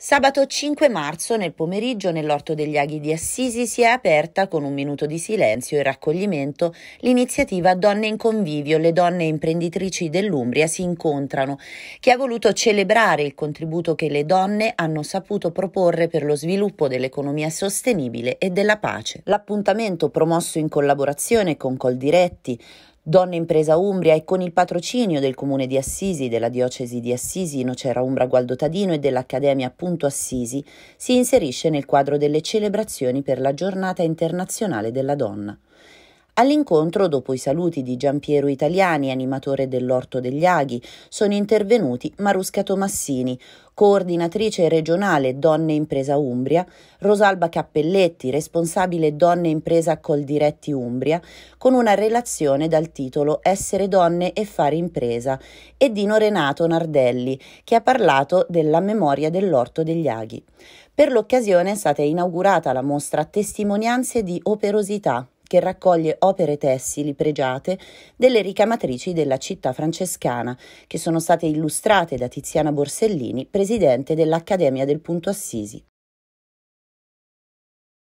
Sabato 5 marzo nel pomeriggio nell'Orto degli Aghi di Assisi si è aperta con un minuto di silenzio e raccoglimento l'iniziativa Donne in Convivio, le donne imprenditrici dell'Umbria si incontrano, che ha voluto celebrare il contributo che le donne hanno saputo proporre per lo sviluppo dell'economia sostenibile e della pace. L'appuntamento promosso in collaborazione con Coldiretti, Donna Impresa Umbria e con il patrocinio del Comune di Assisi, della Diocesi di Assisi, Nocera Umbra Gualdo Tadino e dell'Accademia Punto Assisi, si inserisce nel quadro delle celebrazioni per la Giornata Internazionale della Donna. All'incontro, dopo i saluti di Giampiero Italiani, animatore dell'Orto degli Aghi, sono intervenuti Marusca Tomassini, coordinatrice regionale Donne Impresa Umbria, Rosalba Cappelletti, responsabile Donne Impresa Coldiretti Umbria, con una relazione dal titolo Essere donne e fare impresa, e Dino Renato Nardelli, che ha parlato della memoria dell'Orto degli Aghi. Per l'occasione è stata inaugurata la mostra Testimonianze di operosità che raccoglie opere tessili pregiate delle ricamatrici della città francescana, che sono state illustrate da Tiziana Borsellini, presidente dell'Accademia del Punto Assisi.